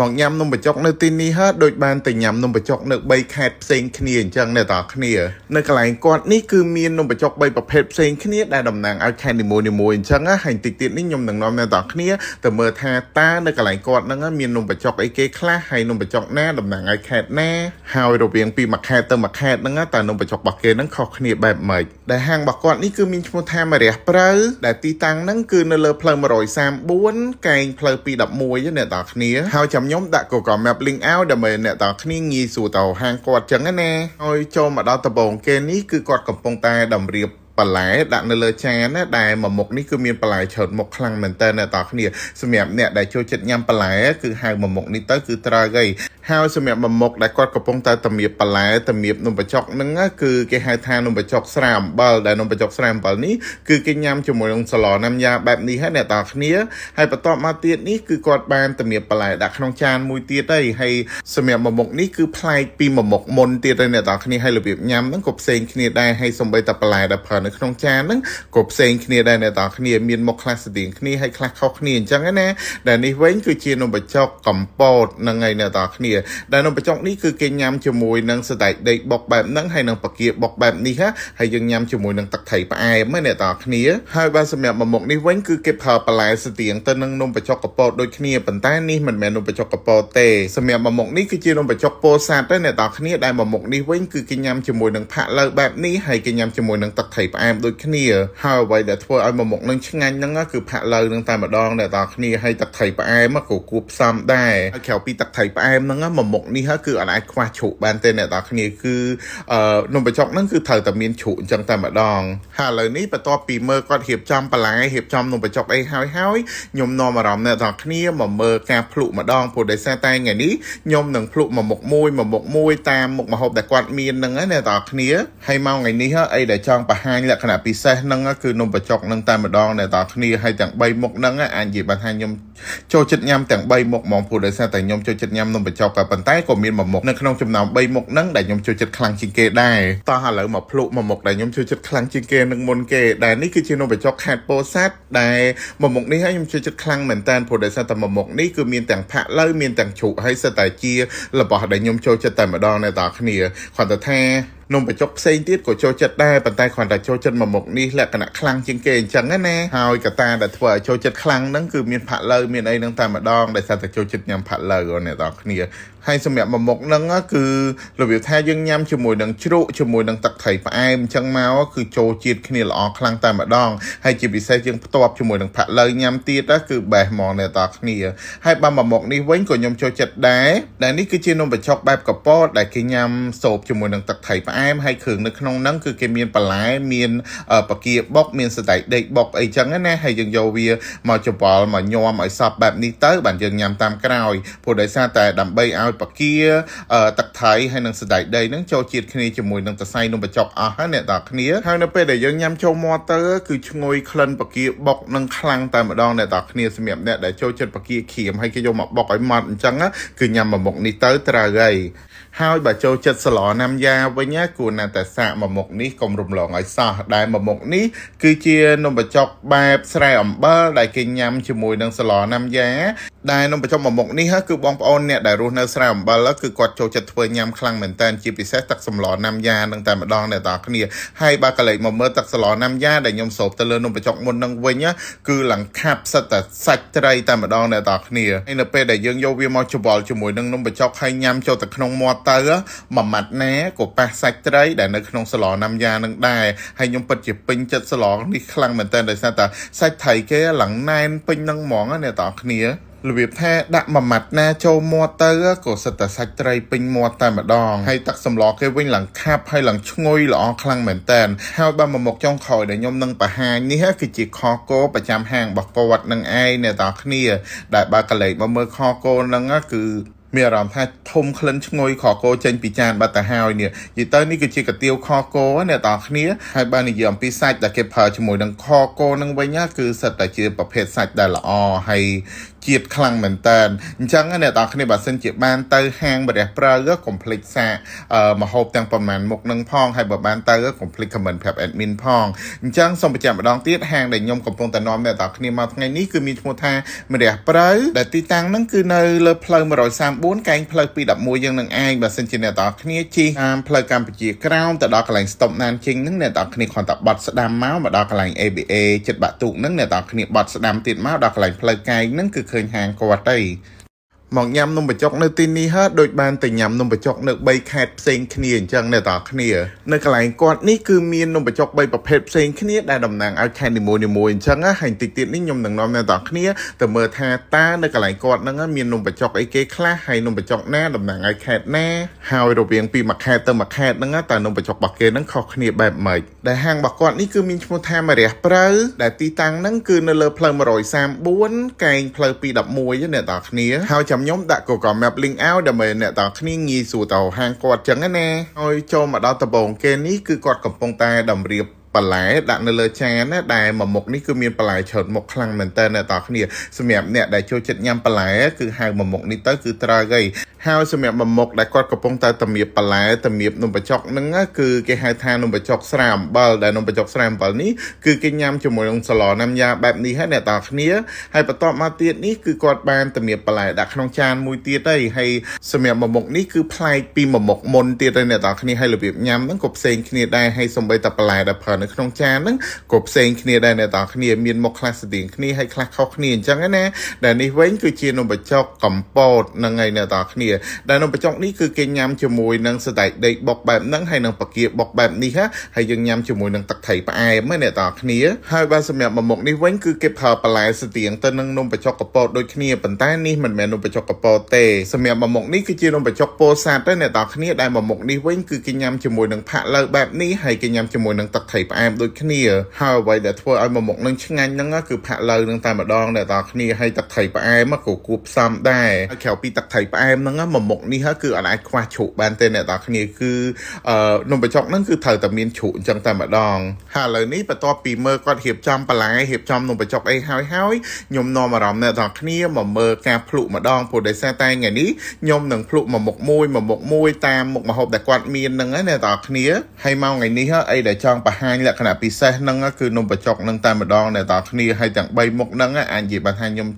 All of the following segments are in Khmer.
មកញ៉ាំនំបញ្ចុក នៅទីនេះហើយដូចបានទៅញ៉ាំនំបញ្ចុកនៅ3ខេត្តផ្សេងគ្នាអញ្ចឹងអ្នកតាគ្នានៅកន្លែងគាត់នេះគឺមាននំបញ្ចុក3ប្រភេទផ្សេងគ្នាដែលតំណាងឲ្យខេត្តនីមួយៗអញ្ចឹងហើយតិចទៀតនេះខ្ញុំនឹងនាំអ្នកតាគ្នាទៅមើលថាតើនៅកន្លែងគាត់ហ្នឹងមាននំបញ្ចុកអីគេខ្លះហើយនំបញ្ចុកណាតំណាងឲ្យខេត្តណាហើយរវាងពីមួយខេត្តទៅមួយខេត្តហ្នឹងតើនំបញ្ចុករបស់គេហ្នឹងខុសគ្នាបែបម៉េចដែលហាងរបស់គាត់នេះគឺមានឈ្មោះថាមរះប្រៅដែលទីតាំងហ្នឹងគឺនៅលើផ្លូវ134កែងផ្លូវ211អ្នកនរគ្នាហើយចាំខ្ញុំដាក់ Google Map link out ដើម្បីអ្នកនរគ្នាងាយស្រួលទៅហាងគាត់ចឹងណាហើយចូលមកដល់ដំបង គេនេះគឺគាត់កំពុងតែតម្រៀបបន្លែដាក់នៅលើចានណាដែលមួយមុខនេះគឺមានបន្លែច្រើនមុខខ្លាំងមែនតើអ្នកតគ្នាសម្រាប់អ្នកដែលចូលចិត្តញ៉ាំបន្លែគឺហៅមួយមុខនេះទៅគឺត្រូវហើយហើយសម្រាប់មួយមុខដែលគាត់កំពុងតែតម្រៀបបន្លែតម្រៀបនំបញ្ចុកហ្នឹងគឺគេហៅថានំបញ្ចុកស្រាអំបិលដែលនំបញ្ចុកស្រាអំបិលនេះគឺគេញ៉ាំជាមួយនឹងសាឡណាំយ៉ាបែបនេះហើយអ្នកតាគ្នាហើយបន្ទាប់មកទៀតនេះគឺគាត់បានតម្រៀបបន្លែដាក់ក្នុងចានមួយទៀតហើយហើយសម្រាប់មួយមុខនេះគឺប្លែកពីមួយមុខមុនទៀតហើយអ្នកតាគ្នាហើយរបៀបញ៉ាំហ្នឹងក៏ផ្សេងគ្នាដែរហើយសំបីតែបន្លែដែលប្រើនៅក្នុងចានហ្នឹងក៏ផ្សេងគ្នាដែរអ្នកតាគ្នាមានមុខខ្លះស្តៀងគ្នាហើយខ្លះខុសគ្នាអញ្ចឹងណាដែលនេះវិញគឺជានំបញ្ចុកកំពតហ្នឹងហើយអ្នកតាគ្នាដែលនំបញ្ចុកនេះគឺគេញ៉ាំជាមួយនឹងសណ្តែកដីបុកបែបហ្នឹងហើយនឹងបកាបុកបែបនេះណាហើយយើងញ៉ាំជាមួយនឹងទឹកត្រីផ្អែមហ្នឹងអ្នកទាំងអស់គ្នាហើយបាទសម្រាប់មួយមុខនេះវិញគឺគេប្រើបន្លែស្ទៀងទៅនឹងនំបញ្ចុកកពតដូចគ្នាប៉ុន្តែនេះមិនមែននំបញ្ចុកកពតទេសម្រាប់មួយមុខនេះគឺជានំបញ្ចុកពោធិ៍សាត់ទេអ្នកទាំងអស់គ្នាដែលមួយមុខនេះវិញគឺគេញ៉ាំជាមួយនឹងផាក់ឡូវបែបនេះហើយគេញ៉ាំជាមួយនឹងទឹកត្រីផ្អែមដូចគ្នាហើយអ្វីដែលធ្វើឲ្យមួយមុខនឹងឆ្ងាញ់ហ្នឹងគឺផាក់ឡូវនឹងតែម្ដងអ្នកទាំងអស់គ្នាហើយទឹកត្រីផ្អែមក៏គួបផ្សំដែរហើយក្រៅពីទឹកត្រីផ្អែមហ្នឹងមួយមុខនេះហើយគឺអត់អាចខ្វះជ្រូកបានទេអ្នកនរគ្នាគឺអឺនំបញ្ចុកហ្នឹងគឺត្រូវតែមានជ្រូកអញ្ចឹងតែម្ដងហើយឥឡូវនេះបន្ទាប់ពីមើលគាត់រៀបចំបន្លែរៀបចំនំបញ្ចុកអីហើយហើយខ្ញុំនាំអារម្មណ៍អ្នកនរគ្នាមកមើលការភ្លុកម្ដងព្រោះដោយសារតែថ្ងៃនេះខ្ញុំនឹងភ្លុកមួយមុខមួយមួយមុខមួយតាមមុខម្ហូបដែលគាត់មានហ្នឹងណាអ្នកនរគ្នាហើយមកថ្ងៃនេះអីដែលចង់បង្ហាញលក្ខណៈពិសេសហ្នឹងគឺនំបញ្ចុកហ្នឹងតែម្ដងអ្នកនរគ្នាហើយទាំង3មុខហ្នឹងអាចនិយាយបានថាខ្ញុំចូលចិត្តញ៉ាំទាំង3មុខហ្មងព្រោះដោយសារតែខ្ញុំចូលចិត្តញ៉ាំនំបញ្ចុកក៏ប៉ុន្តែក៏មានមួយមុខនៅក្នុងចំណោម3មុខហ្នឹងដែលខ្ញុំចូលចិត្តខ្លាំងជាងគេដែរតោះឥឡូវមកភ្លុកមួយមុខដែលខ្ញុំចូលចិត្តខ្លាំងជាងគេនឹងមុនគេដែលនេះគឺជានំបញ្ចុកខេត្តពោធិ៍សាត់ដែលមួយមុខនេះហើយខ្ញុំចូលចិត្តខ្លាំងមែនតើព្រោះដោយសារតែមួយមុខនេះគឺមានទាំងផាក់ឡូវមានទាំងជ្រូកហើយសិតតែជារបស់ដែលខ្ញុំចូលចិត្តតែម្ដងនៅតគ្នាគ្រាន់តែថានំបញ្ចុកផ្សេងទៀតក៏ចូលចិត្តដែរប៉ុន្តែគ្រាន់តែចូលចិត្តមួយមុខនេះលក្ខណៈខ្លាំងជាងគេអញ្ចឹងណាហើយកត្តាដែលធ្វើឲ្យចូលចិត្តខ្លាំងហ្នឹងគឺមានផាក់ឡូវមានអីហ្នឹងតែម្ដងដែលសារតែចូលចិត្តញ៉ាំផាក់ឡូវអ្នកទាំងគ្នាហើយសម្រាប់មួយមុខហ្នឹងគឺរបៀបថាយើងញ៉ាំជាមួយនឹងជ្រក់ជាមួយនឹងទឹកត្រីផ្អែមអញ្ចឹងមកគឺចូលជាតិគ្នាល្អខ្លាំងតែម្ដងហើយជាពិសេសយើងផ្ទាប់ជាមួយនឹងផាក់ឡូវញ៉ាំទៀតគឺបេះហ្មងអ្នកតាគ្នាហើយបើមួយមុខនេះវិញក៏ខ្ញុំចូលចិត្តដែរដែលនេះគឺជានំបញ្ចុកបែបកប៉ោតដែលគេញ៉ាំសូបជាមួយនឹងទឹកត្រីផ្អែមហើយគ្រឿងនៅក្នុងហ្នឹងគឺគេមានបន្លែមានបាគាបុកមានស្តែកដេកបុកអីចឹងណាហើយយើងយកវាមកច្របល់មកញ៉ាំឲ្យសពបែបនេះទៅបានយើងញ៉ាំតាមក្រោយព្រោះដោយសារតែដើម្បីឲ្យបាគីទឹកថៃហើយនិងសណ្តែកដីនឹងចូលជាតិគ្នាជាមួយនឹងសរសៃនំបញ្ចុកអស់ហើយអ្នកតាគ្នាហើយនៅពេលដែលយើងញ៉ាំចូលមាត់ទៅគឺឈ្ងុយក្លិនបាគីបុកនឹងខ្លាំងតែម្ដងអ្នកតាគ្នាសម្រាប់អ្នកដែលចូលចិត្តបាគីក្រៀមហើយគេយកមកបុកឲ្យម៉ត់អញ្ចឹងគឺញ៉ាំមួយមុខនេះទៅត្រូវហើយហើយបើចូលចិត្តសាឡណាំយ៉ាវិញគួរណាតែសាកមួយមុខនេះកុំរំលងឲ្យសោះដែលមួយមុខនេះគឺជានំបញ្ចុកបែបស្រែអំបិលដែលគេញ៉ាំជាមួយនឹងសាឡណាំយ៉ាដែលនំបញ្ចុះមកមុខនេះគឺបងប្អូនអ្នកដែលរស់នៅស្រែអំបិលគឺគាត់ចូលចិត្តធ្វើញ៉ាំខ្លាំងមែនតើជាពិសេសទឹកសម្លណាំយ៉ានឹងតែម្ដងអ្នកទាំងគ្នាហើយបើកលេចមកមើលទឹកសម្លណាំយ៉ាដែលខ្ញុំសោបទៅលើនំបញ្ចុះមុននឹងវិញគឺឡើងខាប់សិតតែសាច់ត្រីតែម្ដងអ្នកទាំងគ្នាហើយនៅពេលដែលយើងយកវាមកច្របល់ជាមួយនឹងនំបញ្ចុះហើយញ៉ាំចូលទៅក្នុងមាត់ទៅមួយម៉ាត់ណាក៏ប៉ះសាច់ត្រីដែលនៅក្នុងសម្លណាំយ៉ានឹងដែរហើយខ្ញុំពិតជាពេញចិត្តសម្លនេះខ្លាំងមែនតើដោយសារតែសាច់ត្រីគេឡើងណែនពេញនឹងហ្មងអ្នកទាំងគ្នារបៀបថាដាក់មួយម៉ាត់ណាចូលមាត់ទៅក៏សិតតែសាច់ត្រីពេញមាត់តែម្ដងហើយទឹកសម្លគេវិញឡើងខាប់ហើយឡើងឈ្ងុយល្អខ្លាំងមែនតើហើយបើមកមុខចុងក្រោយដែលខ្ញុំនឹងបង្ហាញនេះគឺជាខគោប្រចាំហាងរបស់គាត់នឹងឯងអ្នកតាគ្នា ដែលបើកលេចមកមើលខគោនឹងគឺមានអារម្មណ៍ថាធំក្លិនឈ្ងុយខគោចេញពីចានបាត់ទៅហើយនេះនិយាយទៅនេះគឺជាកាទៀវខគោអ្នកទាំងគ្នាហើយបាននិយាយអំពីសាច់ដែលគេប្រើជាមួយនឹងខគោនឹងវិញគឺសិតតែជាប្រភេទសាច់ដែលល្អហើយជាតិខ្លាំងមែនតើអញ្ចឹងអ្នកទាំងគ្នាបើសិនជាបានទៅហាងម្រះប្រើកុំភ្លេចសាកមហូបទាំងប្រមាណមុខនឹងផងហើយបើបាន ទៅកុំភ្លេច comment ប្រាប់ admin ផងអញ្ចឹងសូមបញ្ជាក់ម្ដងទៀតហាងដែលខ្ញុំកំពុងតែនាំអ្នកទាំងគ្នាមកថ្ងៃនេះគឺមានឈ្មោះថាម្រះប្រៅដែលទីតាំងហ្នឹងគឺនៅលើផ្លូវ134 14កែងផ្លូវ211យើងនឹងអាយបើសិនជាអ្នកទាំងអស់គ្នាជិះតាមផ្លូវកម្ពុជាក្រោមទៅដល់កន្លែងស្តុបណានជិញនឹងអ្នកទាំងអស់គ្នាគ្រាន់តែបត់ស្ដាំមកមកដល់កន្លែង ABA ចិត្តបាក់ទូកនឹងអ្នកទាំងអស់គ្នាបត់ស្ដាំទៀតមកដល់កន្លែងផ្លូវកែងនឹងគឺឃើញហាងគាត់ទេមកញ៉ាំនំបញ្ចុកនៅទីនេះហើយដូចបានទៅញ៉ាំនំបញ្ចុកនៅ3ខេត្តផ្សេងគ្នាអញ្ចឹងអ្នកតាគ្នានៅកន្លែងគាត់នេះគឺមាននំបញ្ចុក3ប្រភេទផ្សេងគ្នាដែលតំណាងឲ្យខេត្តនីមួយៗអញ្ចឹងណាហើយតិចទៀតនេះខ្ញុំនឹងនាំអ្នកតាគ្នាទៅមើលថាតើនៅកន្លែងគាត់ហ្នឹងមាននំបញ្ចុកអីគេខ្លះហើយនំបញ្ចុកណាតំណាងឲ្យខេត្តណាហើយរវាងពីមួយខេត្តទៅមួយខេត្តហ្នឹងតើនំបញ្ចុករបស់គេហ្នឹងខុសគ្នាបែបម៉េចដែលហាងរបស់គាត់នេះគឺមានឈ្មោះថាមរះប្រៅដែលទីតាំងហ្នឹងគឺនៅលើផ្លូវ134កែងផ្លូវ211អ្នកតាគ្នាហើយចាំខ្ញុំដាក់ Google Map link out ដើម្បីអ្នកទាំងគ្នាងាយស្រួលទៅហាងគាត់ចឹងណាហើយចូលមកដល់ដំបង គេនេះគឺគាត់កំពុងតែតម្រៀបបន្លែដាក់នៅលើចានណាដែលមួយមុខនេះគឺមានបន្លែច្រើនមុខខ្លាំងមែនតើអ្នកទាំងគ្នាសម្រាប់អ្នកដែលចូលចិត្តញ៉ាំបន្លែគឺហៅមួយមុខនេះទៅគឺត្រូវហើយហើយសម្រាប់មួយមុខដែលគាត់កំពុងតែតម្រៀបបន្លែតម្រៀបនំបញ្ចុកហ្នឹងគឺគេហៅថានំបញ្ចុកស្រាអំបិលដែលនំបញ្ចុកស្រាអំបិលនេះគឺគេញ៉ាំជាមួយនឹងសាឡណាំយ៉ាបែបនេះហើយអ្នកតាគ្នាហើយបន្ទាប់មកទៀតនេះគឺគាត់បានតម្រៀបបន្លែដាក់ក្នុងចានមួយទៀតហើយហើយសម្រាប់មួយមុខនេះគឺប្លែកពីមួយមុខមុនទៀតហើយអ្នកតាគ្នាហើយរបៀបញ៉ាំហ្នឹងក៏ផ្សេងគ្នាដែរហើយសម្បីតែបន្លែដែលប្រើនៅក្នុងចានហ្នឹងក៏ផ្សេងគ្នាដែរអ្នកតាគ្នាមានមុខខ្លះស្តៀងគ្នាហើយខ្លះខុសគ្នាអញ្ចឹងណាដែលនេះវិញគឺជានំបញ្ចុកកំពតហ្នឹងហើយអ្នកតាគ្នាដែលនំបញ្ចុកនេះគឺគេញ៉ាំជាមួយនឹងសណ្តែកដីបុកបែបហ្នឹងហើយនឹងបាគៀបុកបែបនេះណាហើយយើងញ៉ាំជាមួយនឹងទឹកថៃផ្អែមណាអ្នកតាគ្នាហើយបាទសម្រាប់មុខនេះវិញគឺគេប្រើបន្លែស្ទៀងទៅនឹងនំបញ្ចុកកពតដូចគ្នាប៉ុន្តែនេះមិនមែននំបញ្ចុកកពតទេសម្រាប់មុខនេះគឺជានំបញ្ចុកពោធិ៍សាត់ដែរអ្នកតាគ្នាដែលមុខនេះវិញគឺគេញ៉ាំជាមួយនឹងផាក់ឡូវបែបនេះហើយគេញ៉ាំជាមួយនឹងទឹកថៃផ្អែមដូចគ្នាហើយអ្វីដែលធ្វើឲ្យមុខនឹងឆ្ងាញ់ហ្នឹងគឺផាក់ឡូវនឹងតែម្ដងអ្នកតាគ្នាហើយទឹកថៃផ្អែមក៏គួបផ្សំដែរក្រៅពីទឹកថៃផ្អែមហ្នឹងណាមួយមុខនេះហើយគឺអត់អាចខ្វះជ្រូកបានទេអ្នកទាំងគ្នាគឺអឺនំបញ្ចុកហ្នឹងគឺត្រូវតែមានជ្រូកអញ្ចឹងតែម្ដងហើយឥឡូវនេះបន្ទាប់ពីមើលគាត់រៀបចំបន្លែរៀបចំនំបញ្ចុកអីហើយហើយខ្ញុំនាំអារម្មណ៍អ្នកទាំងគ្នាមកមើលការភ្លុកម្ដងព្រោះដោយសារតែថ្ងៃនេះខ្ញុំនឹងភ្លុកមួយមុខមួយមួយមុខមួយតាមមុខម្ហូបដែលគាត់មានហ្នឹងណាអ្នកទាំងគ្នាហើយមកថ្ងៃនេះអីដែលចង់បង្ហាញលក្ខណៈពិសេសហ្នឹងគឺនំបញ្ចុកហ្នឹងតែម្ដងអ្នកទាំងគ្នាហើយទាំង3មុខហ្នឹងអាចនិយាយបានថាខ្ញុំ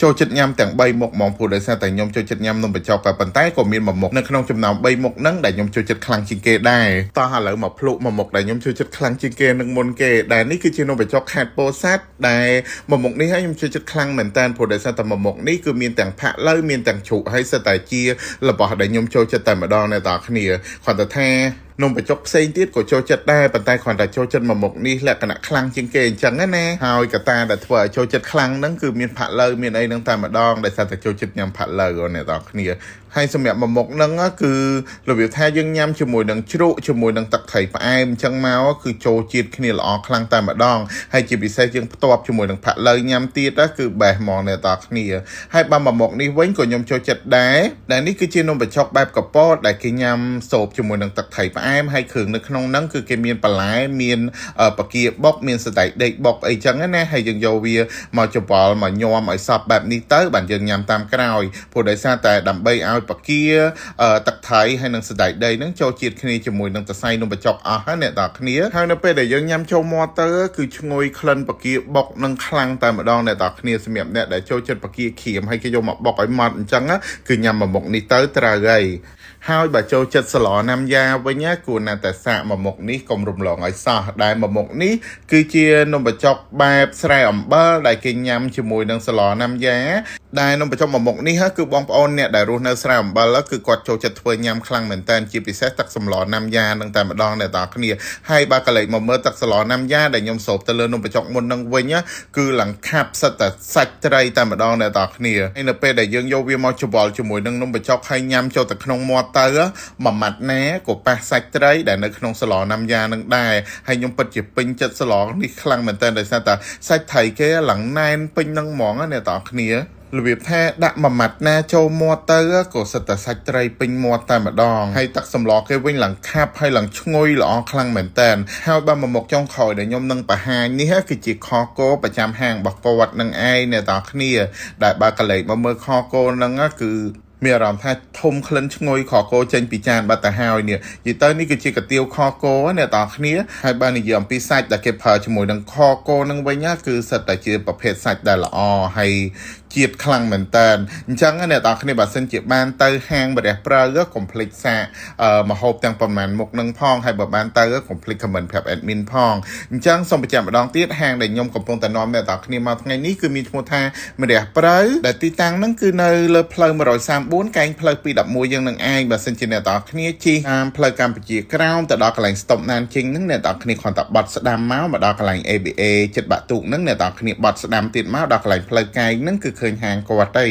ចូលចិត្តញ៉ាំទាំង3មុខហ្មងព្រោះដោយសារតែខ្ញុំចូលចិត្តញ៉ាំនំបញ្ចុកក៏ប៉ុន្តែក៏មានមួយមុខនៅក្នុងចំណោម3មុខហ្នឹងដែលខ្ញុំចូលចិត្តខ្លាំងជាងគេដែរតោះឥឡូវមកភ្លុកមួយមុខដែលខ្ញុំចូលចិត្តខ្លាំងជាងគេនឹងមុនគេដែលនេះគឺជានំបញ្ចុកខេត្តពោធិ៍សាត់ដែលមួយមុខនេះហើយខ្ញុំចូលចិត្តខ្លាំងមែនតើព្រោះដោយសារតែមួយមុខនេះគឺមានទាំងផាក់ឡូវមានទាំងជ្រូកហើយសិតតែជារបស់ដែលខ្ញុំចូលចិត្តតែម្ដងអ្នកតាគ្នាគ្រាន់តែថានំបញ្ចុកផ្សេងទៀតក៏ចូលចិត្តដែរប៉ុន្តែគ្រាន់តែចូលចិត្តមួយមុខនេះលក្ខណៈខ្លាំងជាងគេអញ្ចឹងណាហើយកត្តាដែលធ្វើឲ្យចូលចិត្តខ្លាំងហ្នឹងគឺមានផាក់ឡូវមានអីហ្នឹងតែម្ដងដែលថាតែចូលចិត្តញ៉ាំផាក់ឡូវអូនអ្នកទាំងគ្នាហើយសម្រាប់មួយមុខហ្នឹងគឺរបៀបថាយើងញ៉ាំជាមួយនឹងជ្រក់ជាមួយនឹងទឹកត្រីផ្អែមអញ្ចឹងមកគឺចូលជាតិគ្នាល្អខ្លាំងតែម្ដងហើយជាពិសេសយើងផ្ទាប់ជាមួយនឹងផាក់ឡូវញ៉ាំទៀតគឺបេះហ្មងអ្នកតាគ្នាហើយបើមួយមុខនេះវិញក៏ខ្ញុំចូលចិត្តដែរដែលនេះគឺជានំបញ្ចុកបែបកប៉ោតដែលគេញ៉ាំសូបជាមួយនឹងទឹកត្រីផ្អែមហើយគ្រឿងនៅក្នុងហ្នឹងគឺគេមានបន្លែមានបកាបុកមានសតៃដេកបុកអីចឹងណាហើយយើងយកវាមកច្បល់មកញោមឲ្យសពបែបនេះទៅបានយើងញ៉ាំតាមក្រោយព្រោះដោយសារតែដើម្បីឲ្យបាគាទឹកថៃហើយនិងសណ្តែកដីនឹងចូលជាតិគ្នាជាមួយនឹងសរសៃនំបញ្ចុកអស់ហើយអ្នកទាំងគ្នាហើយនៅពេលដែលយើងញ៉ាំចូលមាត់ទៅគឺឈ្ងុយក្លិនបាគាបុកនឹងខ្លាំងតែម្ដងអ្នកទាំងគ្នាសម្រាប់អ្នកដែលចូលចិត្តបាគាក្រៀមហើយគេយកមកបុកឲ្យម៉ត់អញ្ចឹងគឺញ៉ាំមួយមុខនេះទៅត្រូវហើយហើយបើចូលចិត្តសឡណាំយ៉ាវិញគួរណាតែសាកមួយមុខនេះកុំរំលងឲ្យសោះដែលមួយមុខនេះគឺជានំបញ្ចុកបែបស្រែអំបិលដែលគេញ៉ាំជាមួយនឹងសឡណាំយ៉ាដែលនំបញ្ចុកមកមុខនេះគឺបងប្អូនអ្នកដែលរស់នៅស្រែអំបិលគឺគាត់ចូលចិត្តធ្វើញ៉ាំខ្លាំងមែនតើជាពិសេសទឹកសម្លណាំយ៉ានឹងតែម្ដងអ្នកតាគ្នាហើយបើកលេចមកមើលទឹកសម្លណាំយ៉ាដែលខ្ញុំសោបទៅលើ នំបញ្ចុកមុននឹងវិញគឺលង្ខាប់សិតតែសាច់ត្រីតែម្ដងអ្នកតាគ្នាហើយនៅពេលដែលយើងយកវាមកច្បល់ជាមួយនឹងនំបញ្ចុកហើយញ៉ាំចូលទៅក្នុងមាត់ទៅមួយម៉ាត់ណាក៏ប៉ះសាច់ត្រីដែលនៅក្នុងសម្លណាំយ៉ានឹងដែរហើយខ្ញុំពិតជាពេញចិត្តសម្លនេះខ្លាំងមែនតើដោយសារតែសាច់ត្រីគេឡើងណែនពេញនឹងហ្មងអ្នកតាគ្នារបៀបថាដាក់មួយម៉ាត់ណាចូលមាត់ទៅក៏សិតតែសាច់ត្រីពេញមាត់តែម្ដងហើយទឹកសម្លគេវិញឡើងខាប់ហើយឡើងឈ្ងុយល្អខ្លាំងមែនតើហើយបើមកមុខចុងក្រោយដែលខ្ញុំនឹងបង្ហាញនេះគឺជាខគោប្រចាំហាងរបស់គាត់នឹងឯងអ្នកតាគ្នា ដែលបើកលេចមកមើលខគោនឹងគឺមានអារម្មណ៍ថាធំក្លិនឈ្ងុយខគោចេញពីចានបាត់ទៅហើយនេះនិយាយទៅនេះគឺជាកាទៀវខគោអ្នកទាំងគ្នា ហើយបាននិយាយអំពីសាច់ដែលគេប្រើជាមួយនឹងខគោនឹងវិញគឺសិតតែជាប្រភេទសាច់ដែលល្អហើយជាតិខ្លាំងមែនតើអញ្ចឹងអ្នកទាំងគ្នាបើសិនជាបានទៅហាងព្រះប្រើកុំភ្លេចសាកមហូបទាំងប៉ុន្មានមុខនឹងផងហើយបើបានទៅកុំភ្លេច comment ប្រាប់ admin ផងអញ្ចឹងសូមបញ្ជាក់ម្ដងទៀតហាងដែលខ្ញុំកំពុងតែនាំអ្នកទាំងគ្នាមកថ្ងៃនេះគឺមានឈ្មោះថាម្រះប្រៅដែលទីតាំងហ្នឹងគឺនៅលើផ្លូវ134កែងផ្លូវ211យើងនឹងអាចបើសិនជាអ្នកទាំងគ្នាជិះតាមផ្លូវកម្ពុជាក្រោមទៅដល់កន្លែងស្តុបណានជិញហ្នឹងអ្នកទាំងគ្នាគ្រាន់តែបត់ស្ដាំមកមកដល់កន្លែង ABA ចិត្តបាក់ទូកហ្នឹងអ្នកទាំងគ្នាបត់ស្ដាំទៀតមកដល់កន្លែងផ្លូវកែងហ្នឹងគឺឃើញហាងគាត់ទេ